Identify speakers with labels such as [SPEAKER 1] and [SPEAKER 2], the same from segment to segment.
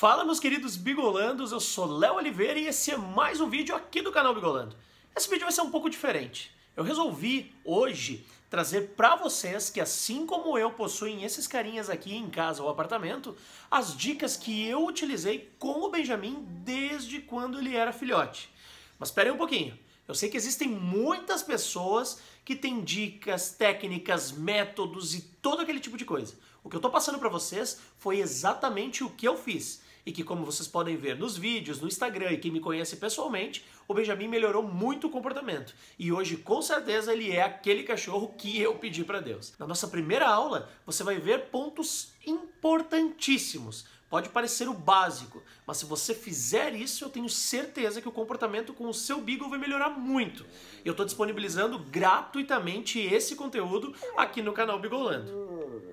[SPEAKER 1] Fala meus queridos Bigolandos, eu sou Léo Oliveira e esse é mais um vídeo aqui do canal Bigolando. Esse vídeo vai ser um pouco diferente. Eu resolvi hoje trazer para vocês que assim como eu possuem esses carinhas aqui em casa ou apartamento, as dicas que eu utilizei com o Benjamin desde quando ele era filhote. Mas peraí um pouquinho. Eu sei que existem muitas pessoas que têm dicas, técnicas, métodos e todo aquele tipo de coisa. O que eu estou passando para vocês foi exatamente o que eu fiz e que, como vocês podem ver nos vídeos, no Instagram e quem me conhece pessoalmente, o Benjamin melhorou muito o comportamento. E hoje, com certeza, ele é aquele cachorro que eu pedi para Deus. Na nossa primeira aula, você vai ver pontos importantíssimos. Pode parecer o básico, mas se você fizer isso, eu tenho certeza que o comportamento com o seu Beagle vai melhorar muito. Eu estou disponibilizando gratuitamente esse conteúdo aqui no canal Bigolando.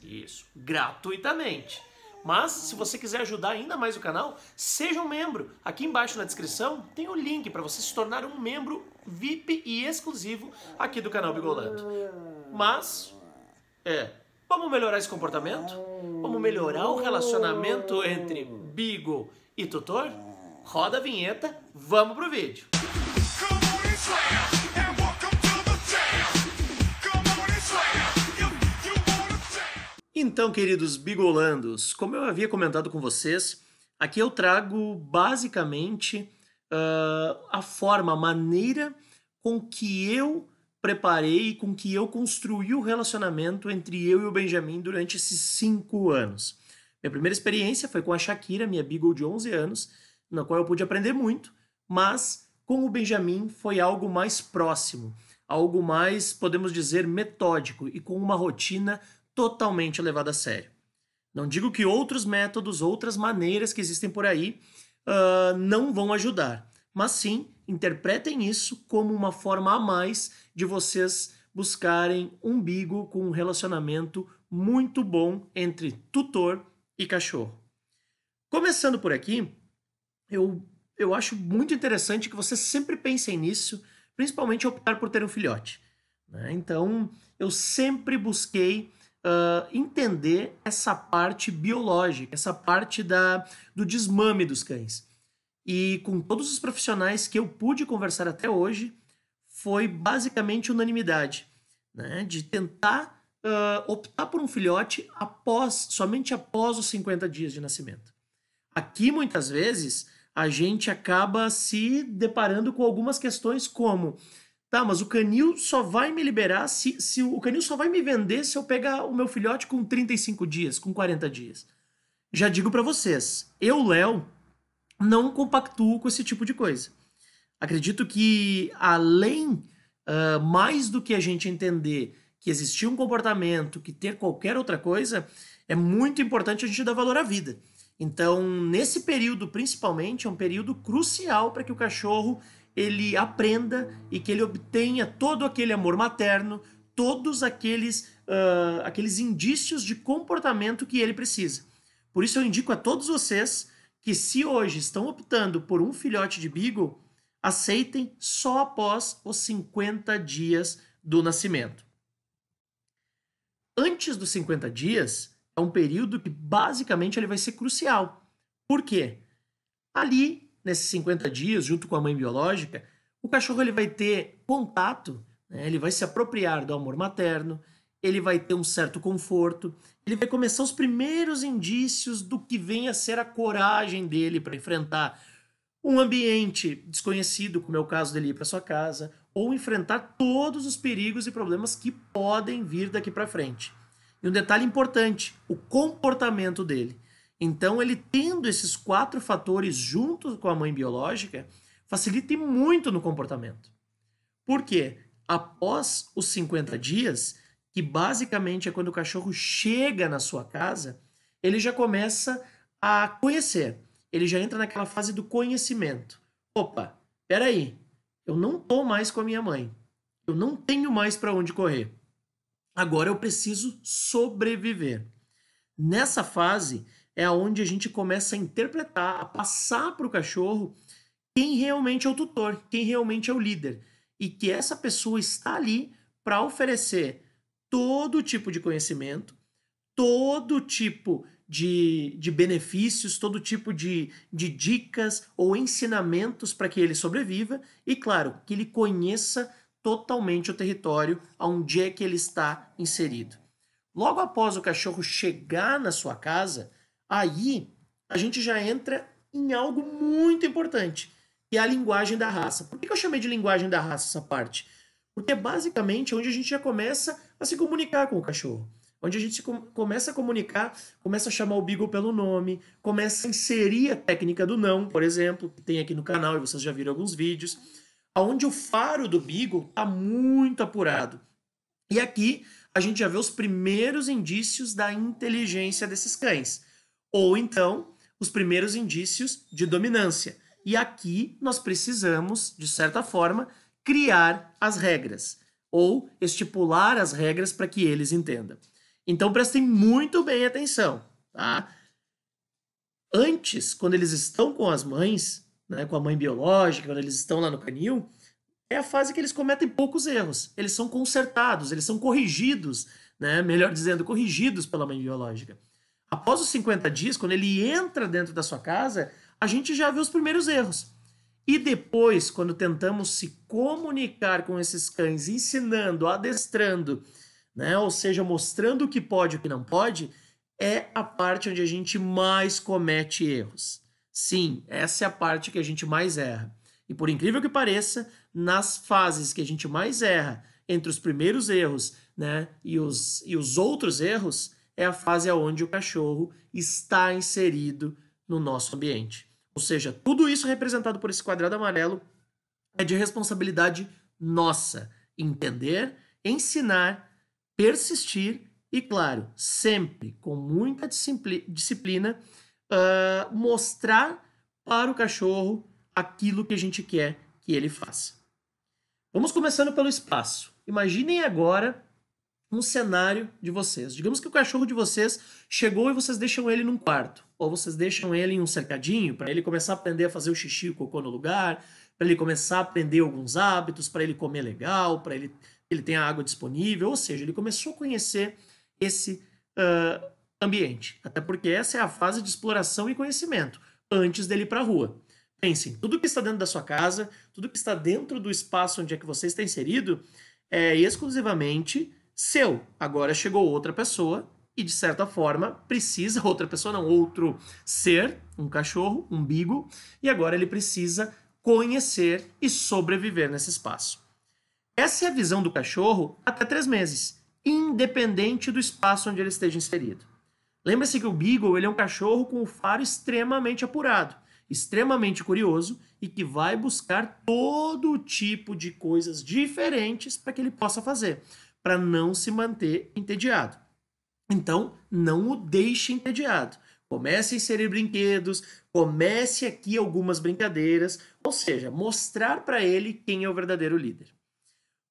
[SPEAKER 1] Isso, gratuitamente. Mas se você quiser ajudar ainda mais o canal, seja um membro. Aqui embaixo na descrição tem o link para você se tornar um membro VIP e exclusivo aqui do canal Bigolando. Mas é, vamos melhorar esse comportamento? Vamos melhorar o relacionamento entre Bigo e tutor? Roda a vinheta, vamos pro vídeo. Come Então, queridos bigolandos, como eu havia comentado com vocês, aqui eu trago basicamente uh, a forma, a maneira com que eu preparei, com que eu construí o relacionamento entre eu e o Benjamin durante esses cinco anos. Minha primeira experiência foi com a Shakira, minha Beagle de 11 anos, na qual eu pude aprender muito, mas com o Benjamin foi algo mais próximo, algo mais, podemos dizer, metódico e com uma rotina totalmente levado a sério. Não digo que outros métodos, outras maneiras que existem por aí uh, não vão ajudar, mas sim interpretem isso como uma forma a mais de vocês buscarem umbigo com um relacionamento muito bom entre tutor e cachorro. Começando por aqui, eu, eu acho muito interessante que vocês sempre pensem nisso, principalmente optar por ter um filhote. Né? Então, eu sempre busquei Uh, entender essa parte biológica, essa parte da, do desmame dos cães. E com todos os profissionais que eu pude conversar até hoje, foi basicamente unanimidade né? de tentar uh, optar por um filhote após, somente após os 50 dias de nascimento. Aqui, muitas vezes, a gente acaba se deparando com algumas questões como Tá, mas o canil só vai me liberar se, se o canil só vai me vender se eu pegar o meu filhote com 35 dias, com 40 dias. Já digo para vocês, eu, Léo, não compactuo com esse tipo de coisa. Acredito que além, uh, mais do que a gente entender que existir um comportamento, que ter qualquer outra coisa, é muito importante a gente dar valor à vida. Então, nesse período, principalmente, é um período crucial para que o cachorro ele aprenda e que ele obtenha todo aquele amor materno, todos aqueles, uh, aqueles indícios de comportamento que ele precisa. Por isso eu indico a todos vocês que se hoje estão optando por um filhote de beagle, aceitem só após os 50 dias do nascimento. Antes dos 50 dias é um período que basicamente ele vai ser crucial. Por quê? Ali nesses 50 dias, junto com a mãe biológica, o cachorro ele vai ter contato, né? ele vai se apropriar do amor materno, ele vai ter um certo conforto, ele vai começar os primeiros indícios do que vem a ser a coragem dele para enfrentar um ambiente desconhecido, como é o caso dele ir para sua casa, ou enfrentar todos os perigos e problemas que podem vir daqui para frente. E um detalhe importante, o comportamento dele. Então, ele tendo esses quatro fatores juntos com a mãe biológica, facilita muito no comportamento. Por quê? Após os 50 dias, que basicamente é quando o cachorro chega na sua casa, ele já começa a conhecer. Ele já entra naquela fase do conhecimento. Opa, peraí, eu não tô mais com a minha mãe. Eu não tenho mais para onde correr. Agora eu preciso sobreviver. Nessa fase, é onde a gente começa a interpretar, a passar para o cachorro quem realmente é o tutor, quem realmente é o líder. E que essa pessoa está ali para oferecer todo tipo de conhecimento, todo tipo de, de benefícios, todo tipo de, de dicas ou ensinamentos para que ele sobreviva e, claro, que ele conheça totalmente o território onde é que ele está inserido. Logo após o cachorro chegar na sua casa, Aí a gente já entra em algo muito importante, que é a linguagem da raça. Por que eu chamei de linguagem da raça essa parte? Porque é basicamente onde a gente já começa a se comunicar com o cachorro. Onde a gente com começa a comunicar, começa a chamar o Beagle pelo nome, começa a inserir a técnica do não, por exemplo, que tem aqui no canal e vocês já viram alguns vídeos, aonde o faro do Beagle está muito apurado. E aqui a gente já vê os primeiros indícios da inteligência desses cães ou então os primeiros indícios de dominância. E aqui nós precisamos, de certa forma, criar as regras ou estipular as regras para que eles entendam. Então prestem muito bem atenção, tá? Antes, quando eles estão com as mães, né, com a mãe biológica, quando eles estão lá no canil, é a fase que eles cometem poucos erros. Eles são consertados, eles são corrigidos, né? melhor dizendo, corrigidos pela mãe biológica. Após os 50 dias, quando ele entra dentro da sua casa, a gente já vê os primeiros erros. E depois, quando tentamos se comunicar com esses cães, ensinando, adestrando, né? ou seja, mostrando o que pode e o que não pode, é a parte onde a gente mais comete erros. Sim, essa é a parte que a gente mais erra. E por incrível que pareça, nas fases que a gente mais erra, entre os primeiros erros né, e, os, e os outros erros, é a fase onde o cachorro está inserido no nosso ambiente. Ou seja, tudo isso representado por esse quadrado amarelo é de responsabilidade nossa. Entender, ensinar, persistir e, claro, sempre com muita disciplina, uh, mostrar para o cachorro aquilo que a gente quer que ele faça. Vamos começando pelo espaço. Imaginem agora um cenário de vocês. Digamos que o cachorro de vocês chegou e vocês deixam ele num quarto, ou vocês deixam ele em um cercadinho para ele começar a aprender a fazer o xixi e o cocô no lugar, para ele começar a aprender alguns hábitos, para ele comer legal, para ele ele tem água disponível, ou seja, ele começou a conhecer esse uh, ambiente. Até porque essa é a fase de exploração e conhecimento, antes dele ir para a rua. Pensem, tudo que está dentro da sua casa, tudo que está dentro do espaço onde é que você está inserido, é exclusivamente seu. Agora chegou outra pessoa e, de certa forma, precisa, outra pessoa não, outro ser, um cachorro, um bigo, e agora ele precisa conhecer e sobreviver nesse espaço. Essa é a visão do cachorro até três meses, independente do espaço onde ele esteja inserido. lembre se que o Beagle ele é um cachorro com o faro extremamente apurado, extremamente curioso e que vai buscar todo tipo de coisas diferentes para que ele possa fazer para não se manter entediado. Então, não o deixe entediado. Comece a inserir brinquedos, comece aqui algumas brincadeiras, ou seja, mostrar para ele quem é o verdadeiro líder.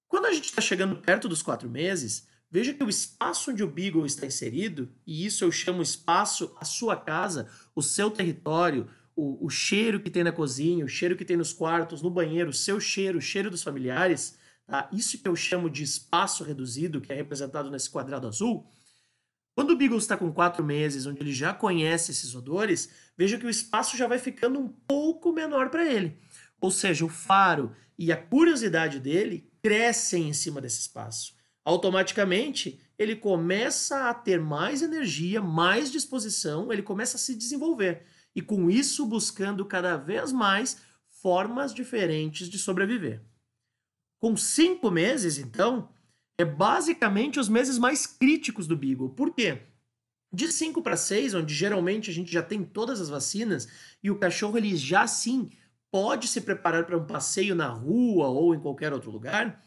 [SPEAKER 1] Quando a gente está chegando perto dos quatro meses, veja que o espaço onde o Beagle está inserido, e isso eu chamo espaço, a sua casa, o seu território, o, o cheiro que tem na cozinha, o cheiro que tem nos quartos, no banheiro, o seu cheiro, o cheiro dos familiares, tá? isso que eu chamo de espaço reduzido, que é representado nesse quadrado azul, quando o Beagle está com quatro meses, onde ele já conhece esses odores, veja que o espaço já vai ficando um pouco menor para ele. Ou seja, o faro e a curiosidade dele crescem em cima desse espaço. Automaticamente, ele começa a ter mais energia, mais disposição, ele começa a se desenvolver. E com isso, buscando cada vez mais formas diferentes de sobreviver. Com cinco meses, então, é basicamente os meses mais críticos do Beagle. Por quê? De 5 para 6, onde geralmente a gente já tem todas as vacinas, e o cachorro ele já sim pode se preparar para um passeio na rua ou em qualquer outro lugar,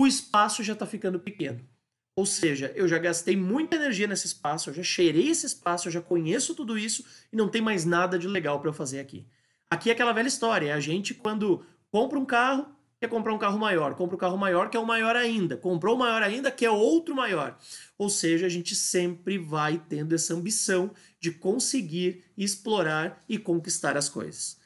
[SPEAKER 1] o espaço já está ficando pequeno. Ou seja, eu já gastei muita energia nesse espaço, eu já cheirei esse espaço, eu já conheço tudo isso e não tem mais nada de legal para eu fazer aqui. Aqui é aquela velha história: é a gente, quando compra um carro, Quer comprar um carro maior? Compra o um carro maior, que é o maior ainda. Comprou o maior ainda, que é outro maior. Ou seja, a gente sempre vai tendo essa ambição de conseguir explorar e conquistar as coisas.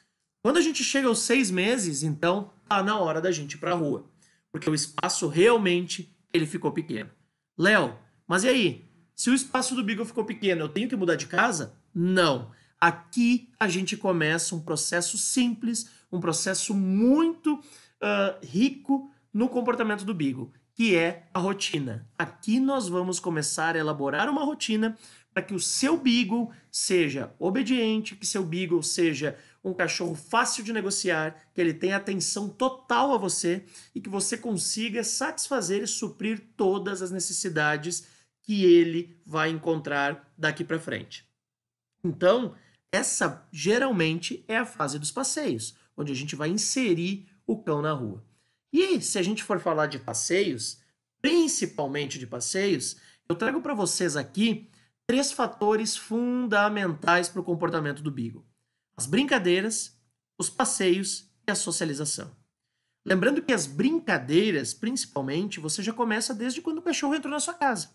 [SPEAKER 1] Quando a gente chega aos seis meses, então tá na hora da gente ir para a rua, porque o espaço realmente ele ficou pequeno. Léo, mas e aí? Se o espaço do Beagle ficou pequeno, eu tenho que mudar de casa? Não. Aqui a gente começa um processo simples, um processo muito ah, rico no comportamento do Beagle, que é a rotina. Aqui nós vamos começar a elaborar uma rotina para que o seu Beagle seja obediente, que seu Beagle seja um cachorro fácil de negociar, que ele tenha atenção total a você e que você consiga satisfazer e suprir todas as necessidades que ele vai encontrar daqui para frente. Então, essa geralmente é a fase dos passeios, onde a gente vai inserir o cão na rua. E se a gente for falar de passeios, principalmente de passeios, eu trago para vocês aqui três fatores fundamentais para o comportamento do Beagle: as brincadeiras, os passeios e a socialização. Lembrando que as brincadeiras, principalmente, você já começa desde quando o cachorro entrou na sua casa.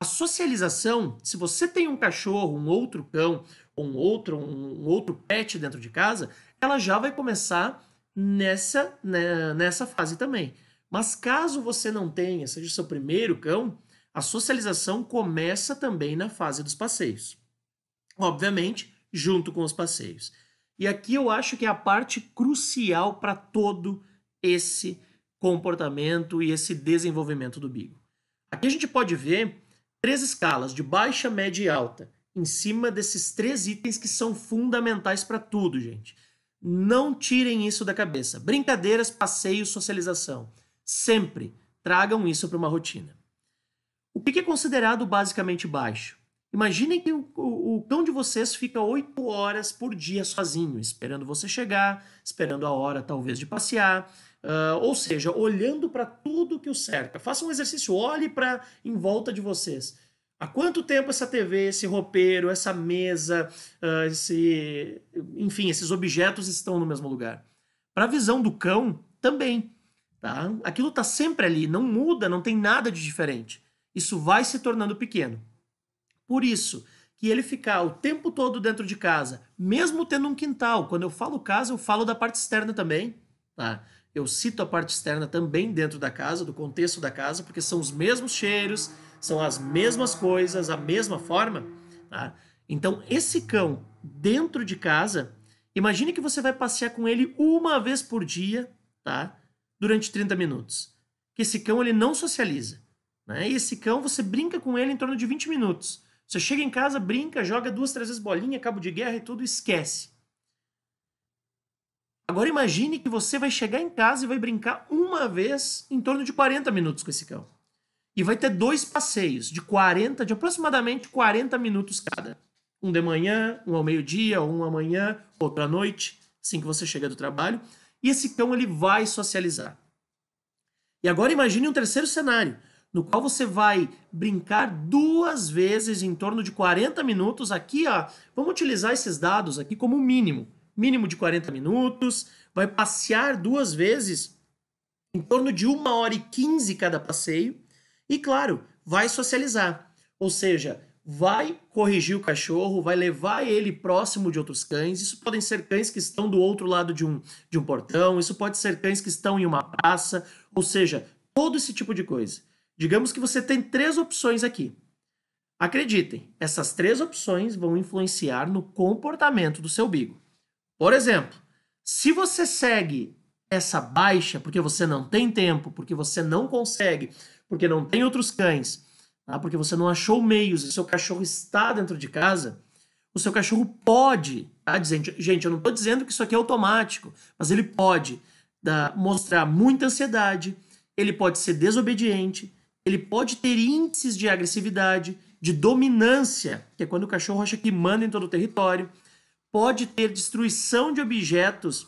[SPEAKER 1] A socialização, se você tem um cachorro, um outro cão, um outro, um outro pet dentro de casa, ela já vai começar nessa, né, nessa fase também. Mas caso você não tenha, seja seu primeiro cão, a socialização começa também na fase dos passeios. Obviamente, junto com os passeios. E aqui eu acho que é a parte crucial para todo esse comportamento e esse desenvolvimento do bico Aqui a gente pode ver três escalas de baixa, média e alta em cima desses três itens que são fundamentais para tudo, gente. Não tirem isso da cabeça. Brincadeiras, passeios, socialização. Sempre tragam isso para uma rotina. O que é considerado basicamente baixo? Imaginem que o, o, o cão de vocês fica oito horas por dia sozinho, esperando você chegar, esperando a hora talvez de passear, uh, ou seja, olhando para tudo que o cerca. Faça um exercício, olhe para em volta de vocês Há quanto tempo essa TV, esse roupeiro, essa mesa, uh, esse, enfim, esses objetos estão no mesmo lugar? Para a visão do cão, também. Tá? Aquilo está sempre ali, não muda, não tem nada de diferente. Isso vai se tornando pequeno. Por isso que ele ficar o tempo todo dentro de casa, mesmo tendo um quintal. Quando eu falo casa, eu falo da parte externa também. Tá? Eu cito a parte externa também dentro da casa, do contexto da casa, porque são os mesmos cheiros são as mesmas coisas, a mesma forma. Tá? Então, esse cão dentro de casa, imagine que você vai passear com ele uma vez por dia, tá? Durante 30 minutos. Que esse cão ele não socializa. Né? E esse cão, você brinca com ele em torno de 20 minutos. Você chega em casa, brinca, joga duas, três vezes bolinha, cabo de guerra e tudo, esquece. Agora imagine que você vai chegar em casa e vai brincar uma vez em torno de 40 minutos com esse cão. E vai ter dois passeios de 40, de aproximadamente 40 minutos cada. Um de manhã, um ao meio-dia, um amanhã, outro à noite, assim que você chega do trabalho. E esse cão ele vai socializar. E agora imagine um terceiro cenário, no qual você vai brincar duas vezes em torno de 40 minutos aqui, ó. Vamos utilizar esses dados aqui como mínimo, mínimo de 40 minutos, vai passear duas vezes em torno de 1 hora e 15 cada passeio e claro, vai socializar, ou seja, vai corrigir o cachorro, vai levar ele próximo de outros cães. Isso podem ser cães que estão do outro lado de um, de um portão, isso pode ser cães que estão em uma praça, ou seja, todo esse tipo de coisa. Digamos que você tem três opções aqui. Acreditem, essas três opções vão influenciar no comportamento do seu bigo. Por exemplo, se você segue essa baixa porque você não tem tempo, porque você não consegue, porque não tem outros cães, tá? porque você não achou meios e seu cachorro está dentro de casa, o seu cachorro pode, tá? Dizendo, gente, eu não estou dizendo que isso aqui é automático, mas ele pode da, mostrar muita ansiedade, ele pode ser desobediente, ele pode ter índices de agressividade, de dominância, que é quando o cachorro acha que manda em todo o território, pode ter destruição de objetos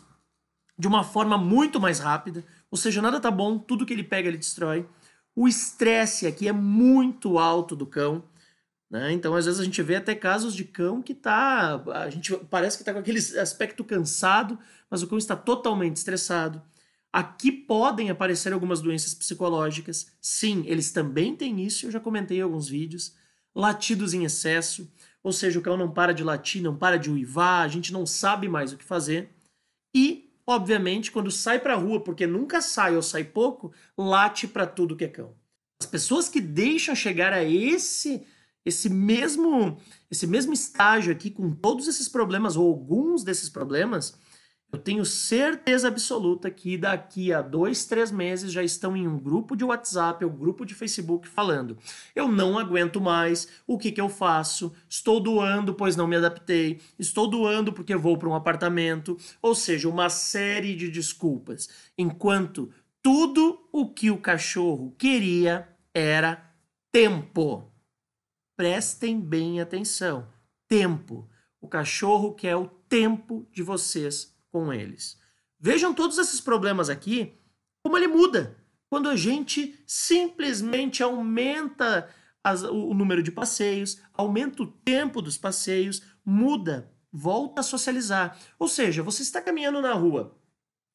[SPEAKER 1] de uma forma muito mais rápida, ou seja, nada tá bom, tudo que ele pega ele destrói. O estresse aqui é muito alto do cão. Né? Então, às vezes, a gente vê até casos de cão que tá. A gente parece que tá com aquele aspecto cansado, mas o cão está totalmente estressado. Aqui podem aparecer algumas doenças psicológicas. Sim, eles também têm isso, eu já comentei em alguns vídeos. Latidos em excesso, ou seja, o cão não para de latir, não para de uivar, a gente não sabe mais o que fazer. E obviamente, quando sai para a rua, porque nunca sai ou sai pouco, late para tudo que é cão. As pessoas que deixam chegar a esse esse mesmo esse mesmo estágio aqui com todos esses problemas ou alguns desses problemas, eu tenho certeza absoluta que daqui a dois, três meses já estão em um grupo de WhatsApp ou um grupo de Facebook falando: eu não aguento mais, o que, que eu faço? Estou doando, pois não me adaptei, estou doando porque vou para um apartamento. Ou seja, uma série de desculpas. Enquanto tudo o que o cachorro queria era tempo. Prestem bem atenção: tempo. O cachorro quer o tempo de vocês com eles. Vejam todos esses problemas aqui, como ele muda quando a gente simplesmente aumenta as, o, número de passeios, aumenta o tempo dos passeios, muda, volta a socializar. Ou seja, você está caminhando na rua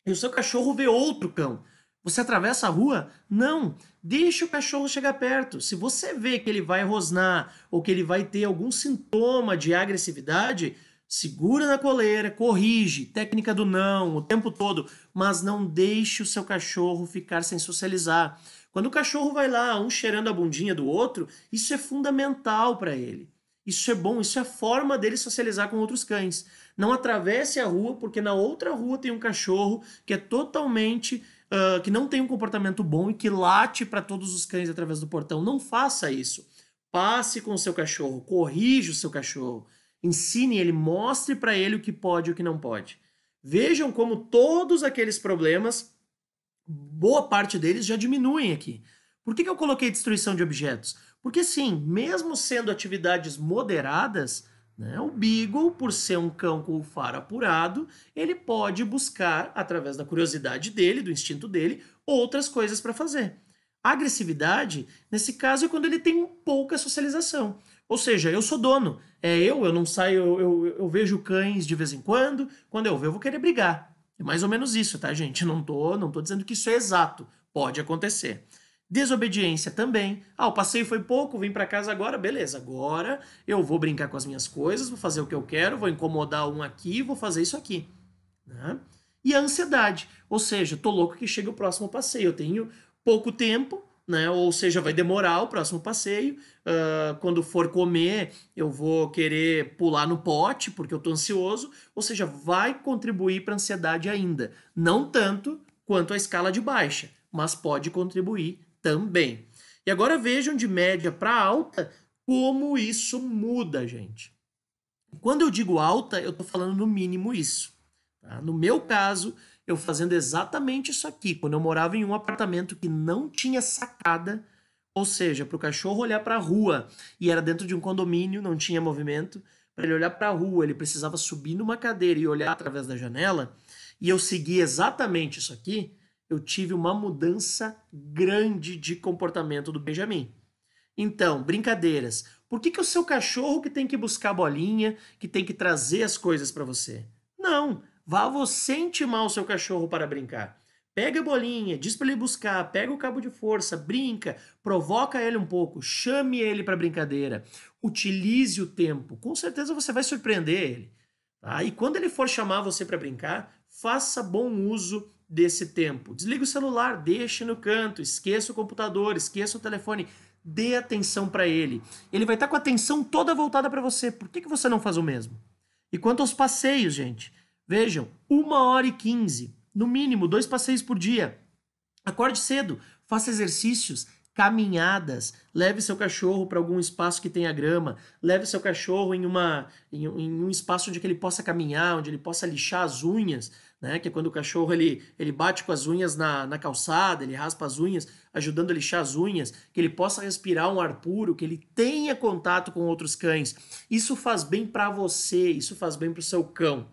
[SPEAKER 1] e o seu cachorro vê outro cão. Você atravessa a rua? Não. Deixa o cachorro chegar perto. Se você vê que ele vai rosnar ou que ele vai ter algum sintoma de agressividade, Segura na coleira, corrige, técnica do não o tempo todo, mas não deixe o seu cachorro ficar sem socializar. Quando o cachorro vai lá, um cheirando a bundinha do outro, isso é fundamental para ele. Isso é bom, isso é a forma dele socializar com outros cães. Não atravesse a rua, porque na outra rua tem um cachorro que é totalmente. Uh, que não tem um comportamento bom e que late para todos os cães através do portão. Não faça isso. Passe com o seu cachorro, corrija o seu cachorro. Ensine ele, mostre para ele o que pode e o que não pode. Vejam como todos aqueles problemas, boa parte deles já diminuem aqui. Por que, que eu coloquei destruição de objetos? Porque sim, mesmo sendo atividades moderadas, né, o Beagle, por ser um cão com o faro apurado, ele pode buscar, através da curiosidade dele, do instinto dele, outras coisas para fazer. A agressividade, nesse caso, é quando ele tem pouca socialização. Ou seja, eu sou dono. É eu, eu não saio, eu, eu, eu vejo cães de vez em quando. Quando eu ver, eu vou querer brigar. É mais ou menos isso, tá, gente? Não tô, não tô dizendo que isso é exato. Pode acontecer. Desobediência também. Ah, o passeio foi pouco, vim para casa agora, beleza. Agora eu vou brincar com as minhas coisas, vou fazer o que eu quero, vou incomodar um aqui, vou fazer isso aqui. Né? E a ansiedade, ou seja, tô louco que chega o próximo passeio, eu tenho pouco tempo, né? Ou seja, vai demorar o próximo passeio. Uh, quando for comer, eu vou querer pular no pote porque eu tô ansioso. Ou seja, vai contribuir para ansiedade ainda. Não tanto quanto a escala de baixa, mas pode contribuir também. E agora vejam de média para alta como isso muda, gente. Quando eu digo alta, eu tô falando no mínimo isso. Tá? No meu caso, eu fazendo exatamente isso aqui, quando eu morava em um apartamento que não tinha sacada, ou seja, para o cachorro olhar para a rua e era dentro de um condomínio, não tinha movimento, para ele olhar para a rua, ele precisava subir numa cadeira e olhar através da janela, e eu segui exatamente isso aqui, eu tive uma mudança grande de comportamento do Benjamin. Então, brincadeiras. Por que, que o seu cachorro que tem que buscar bolinha, que tem que trazer as coisas para você? Não, Vá você intimar o seu cachorro para brincar. Pega a bolinha, diz para ele buscar, pega o cabo de força, brinca, provoca ele um pouco, chame ele para brincadeira, utilize o tempo. Com certeza você vai surpreender ele. Tá? E quando ele for chamar você para brincar, faça bom uso desse tempo. Desliga o celular, deixe no canto, esqueça o computador, esqueça o telefone, dê atenção para ele. Ele vai estar tá com a atenção toda voltada para você. Por que, que você não faz o mesmo? E quanto aos passeios, gente? Vejam, uma hora e quinze, no mínimo dois passeios por dia. Acorde cedo, faça exercícios, caminhadas, leve seu cachorro para algum espaço que tenha grama, leve seu cachorro em, uma, em, em, um espaço onde ele possa caminhar, onde ele possa lixar as unhas, né? que é quando o cachorro ele, ele bate com as unhas na, na calçada, ele raspa as unhas, ajudando a lixar as unhas, que ele possa respirar um ar puro, que ele tenha contato com outros cães. Isso faz bem para você, isso faz bem para o seu cão.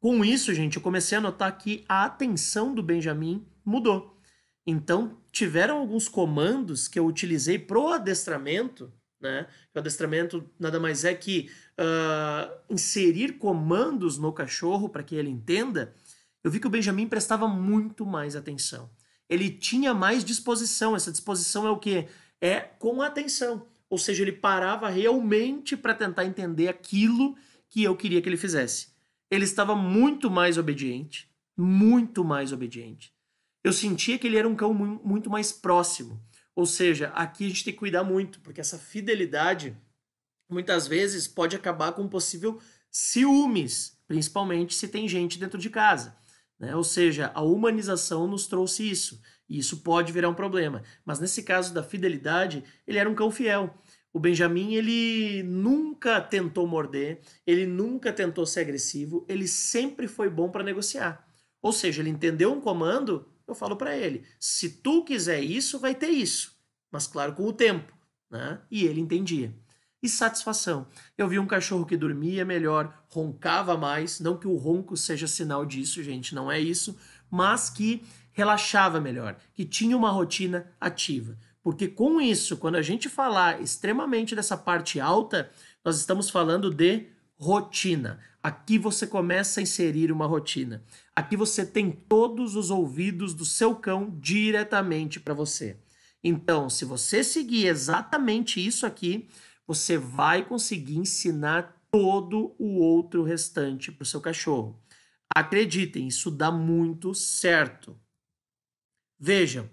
[SPEAKER 1] Com isso, gente, eu comecei a notar que a atenção do Benjamin mudou. Então, tiveram alguns comandos que eu utilizei pro adestramento, né? O adestramento nada mais é que uh, inserir comandos no cachorro para que ele entenda. Eu vi que o Benjamin prestava muito mais atenção. Ele tinha mais disposição. Essa disposição é o que? É com atenção. Ou seja, ele parava realmente para tentar entender aquilo que eu queria que ele fizesse ele estava muito mais obediente, muito mais obediente. Eu sentia que ele era um cão muito mais próximo. Ou seja, aqui a gente tem que cuidar muito, porque essa fidelidade muitas vezes pode acabar com um possível ciúmes, principalmente se tem gente dentro de casa. Né? Ou seja, a humanização nos trouxe isso, e isso pode virar um problema. Mas nesse caso da fidelidade, ele era um cão fiel. O Benjamin, ele nunca tentou morder, ele nunca tentou ser agressivo, ele sempre foi bom para negociar. Ou seja, ele entendeu um comando, eu falo para ele: se tu quiser isso, vai ter isso. Mas claro, com o tempo. Né? E ele entendia. E satisfação. Eu vi um cachorro que dormia melhor, roncava mais, não que o ronco seja sinal disso, gente, não é isso, mas que relaxava melhor, que tinha uma rotina ativa. Porque com isso, quando a gente falar extremamente dessa parte alta, nós estamos falando de rotina. Aqui você começa a inserir uma rotina. Aqui você tem todos os ouvidos do seu cão diretamente para você. Então, se você seguir exatamente isso aqui, você vai conseguir ensinar todo o outro restante para o seu cachorro. Acreditem, isso dá muito certo. Vejam,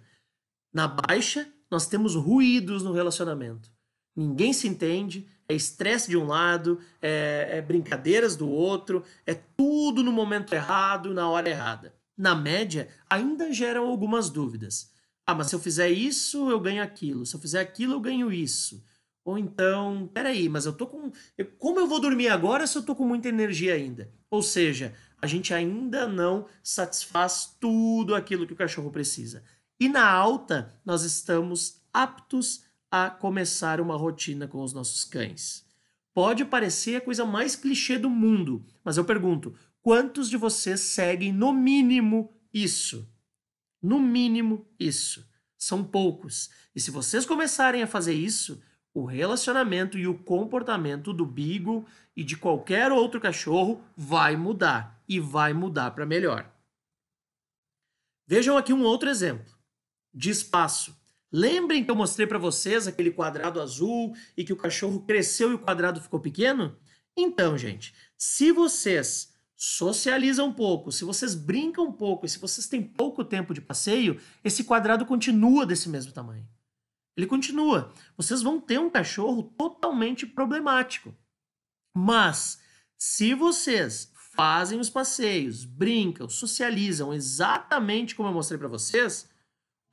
[SPEAKER 1] na baixa nós temos ruídos no relacionamento. Ninguém se entende, é estresse de um lado, é, é brincadeiras do outro, é tudo no momento errado, na hora errada. Na média, ainda geram algumas dúvidas. Ah, mas se eu fizer isso, eu ganho aquilo. Se eu fizer aquilo, eu ganho isso. Ou então, peraí, mas eu tô com. como eu vou dormir agora se eu tô com muita energia ainda? Ou seja, a gente ainda não satisfaz tudo aquilo que o cachorro precisa. E na alta, nós estamos aptos a começar uma rotina com os nossos cães. Pode parecer a coisa mais clichê do mundo, mas eu pergunto: quantos de vocês seguem no mínimo isso? No mínimo isso. São poucos. E se vocês começarem a fazer isso, o relacionamento e o comportamento do Beagle e de qualquer outro cachorro vai mudar e vai mudar para melhor. Vejam aqui um outro exemplo de espaço. Lembrem que eu mostrei para vocês aquele quadrado azul e que o cachorro cresceu e o quadrado ficou pequeno? Então, gente, se vocês socializam um pouco, se vocês brincam um pouco, e se vocês têm pouco tempo de passeio, esse quadrado continua desse mesmo tamanho. Ele continua. Vocês vão ter um cachorro totalmente problemático. Mas se vocês fazem os passeios, brincam, socializam exatamente como eu mostrei para vocês,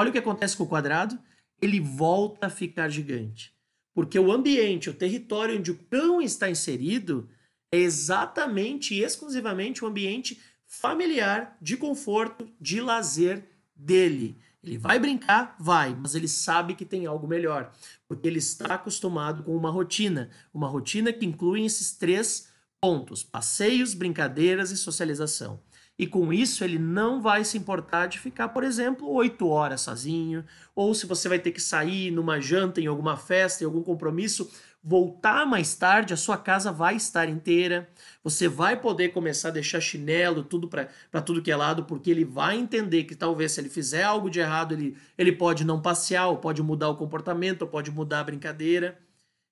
[SPEAKER 1] Olha o que acontece com o quadrado, ele volta a ficar gigante. Porque o ambiente, o território onde o cão está inserido, é exatamente e exclusivamente o um ambiente familiar, de conforto, de lazer dele. Ele vai brincar? Vai, mas ele sabe que tem algo melhor, porque ele está acostumado com uma rotina, uma rotina que inclui esses três pontos: passeios, brincadeiras e socialização. E com isso ele não vai se importar de ficar, por exemplo, oito horas sozinho, ou se você vai ter que sair numa janta, em alguma festa, em algum compromisso, voltar mais tarde, a sua casa vai estar inteira. Você vai poder começar a deixar chinelo, tudo para tudo que é lado, porque ele vai entender que talvez se ele fizer algo de errado, ele, ele pode não passear, ou pode mudar o comportamento, ou pode mudar a brincadeira.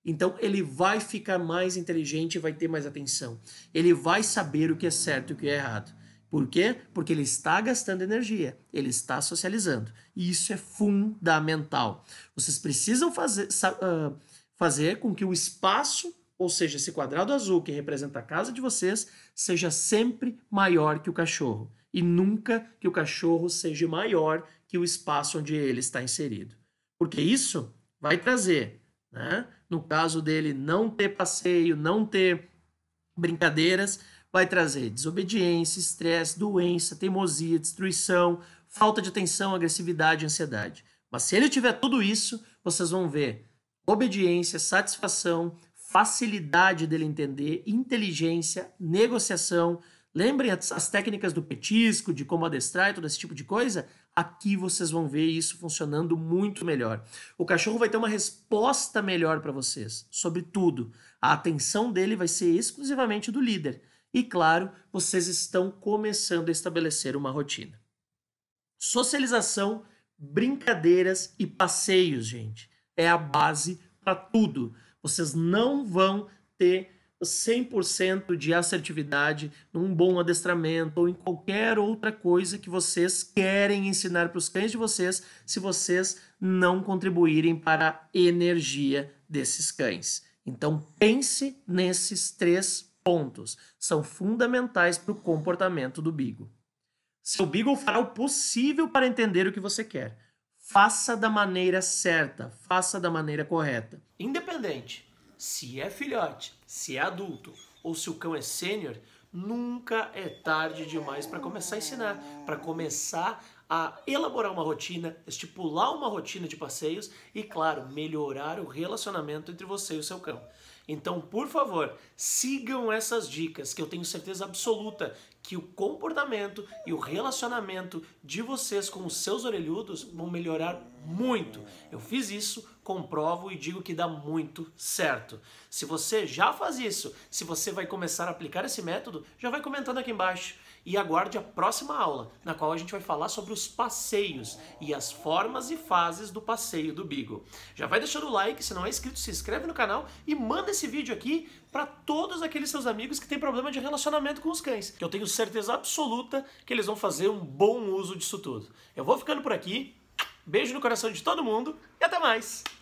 [SPEAKER 1] Então ele vai ficar mais inteligente e vai ter mais atenção. Ele vai saber o que é certo e o que é errado. Por quê? Porque ele está gastando energia, ele está socializando. E isso é fundamental. Vocês precisam fazer, uh, fazer com que o espaço, ou seja, esse quadrado azul que representa a casa de vocês, seja sempre maior que o cachorro. E nunca que o cachorro seja maior que o espaço onde ele está inserido. Porque isso vai trazer, né? no caso dele não ter passeio, não ter brincadeiras, vai trazer desobediência, estresse, doença, teimosia, destruição, falta de atenção, agressividade, ansiedade. Mas se ele tiver tudo isso, vocês vão ver obediência, satisfação, facilidade dele entender, inteligência, negociação. Lembrem as técnicas do petisco, de como adestrar e todo esse tipo de coisa? Aqui vocês vão ver isso funcionando muito melhor. O cachorro vai ter uma resposta melhor para vocês, sobre tudo. A atenção dele vai ser exclusivamente do líder. E claro, vocês estão começando a estabelecer uma rotina. Socialização, brincadeiras e passeios, gente, é a base para tudo. Vocês não vão ter 100% de assertividade num bom adestramento ou em qualquer outra coisa que vocês querem ensinar para os cães de vocês se vocês não contribuírem para a energia desses cães. Então pense nesses três pontos são fundamentais para o comportamento do Beagle. Seu Beagle fará o possível para entender o que você quer. Faça da maneira certa, faça da maneira correta. Independente se é filhote, se é adulto ou se o cão é sênior, nunca é tarde demais para começar a ensinar, para começar a elaborar uma rotina, estipular uma rotina de passeios e, claro, melhorar o relacionamento entre você e o seu cão. Então, por favor, sigam essas dicas, que eu tenho certeza absoluta que o comportamento e o relacionamento de vocês com os seus orelhudos vão melhorar muito. Eu fiz isso, comprovo e digo que dá muito certo. Se você já faz isso, se você vai começar a aplicar esse método, já vai comentando aqui embaixo e aguarde a próxima aula, na qual a gente vai falar sobre os passeios e as formas e fases do passeio do Beagle. Já vai deixando o like, se não é inscrito, se inscreve no canal e manda esse vídeo aqui para todos aqueles seus amigos que têm problema de relacionamento com os cães, que eu tenho certeza absoluta que eles vão fazer um bom uso disso tudo. Eu vou ficando por aqui, beijo no coração de todo mundo e até mais!